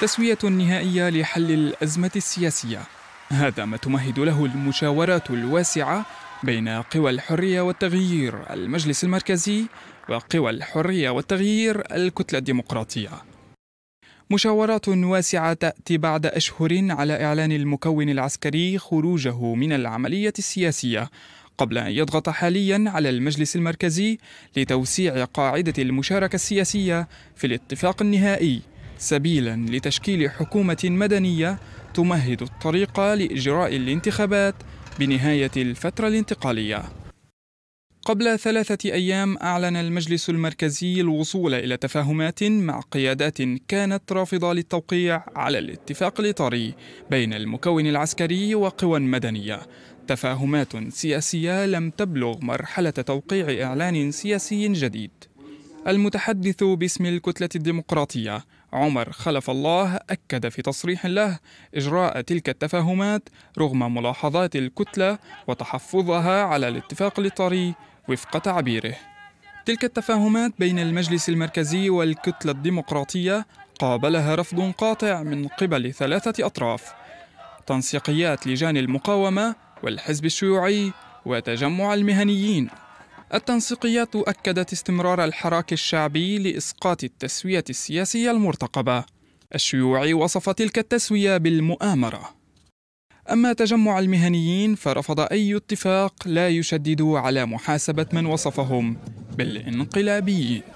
تسوية نهائية لحل الأزمة السياسية هذا ما تمهد له المشاورات الواسعة بين قوى الحرية والتغيير المجلس المركزي وقوى الحرية والتغيير الكتلة الديمقراطية مشاورات واسعة تأتي بعد أشهر على إعلان المكون العسكري خروجه من العملية السياسية قبل أن يضغط حاليا على المجلس المركزي لتوسيع قاعدة المشاركة السياسية في الاتفاق النهائي سبيلا لتشكيل حكومة مدنية تمهد الطريق لإجراء الانتخابات بنهاية الفترة الانتقالية. قبل ثلاثة أيام أعلن المجلس المركزي الوصول إلى تفاهمات مع قيادات كانت رافضة للتوقيع على الاتفاق الإطاري بين المكون العسكري وقوى مدنية تفاهمات سياسية لم تبلغ مرحلة توقيع إعلان سياسي جديد المتحدث باسم الكتلة الديمقراطية عمر خلف الله أكد في تصريح له إجراء تلك التفاهمات رغم ملاحظات الكتلة وتحفظها على الاتفاق الإطاري وفق تعبيره تلك التفاهمات بين المجلس المركزي والكتلة الديمقراطية قابلها رفض قاطع من قبل ثلاثة أطراف تنسيقيات لجان المقاومة والحزب الشيوعي وتجمع المهنيين التنسيقيات أكدت استمرار الحراك الشعبي لإسقاط التسوية السياسية المرتقبة. الشيوعي وصف تلك التسوية بالمؤامرة. أما تجمع المهنيين فرفض أي اتفاق لا يشدد على محاسبة من وصفهم بالانقلابيين.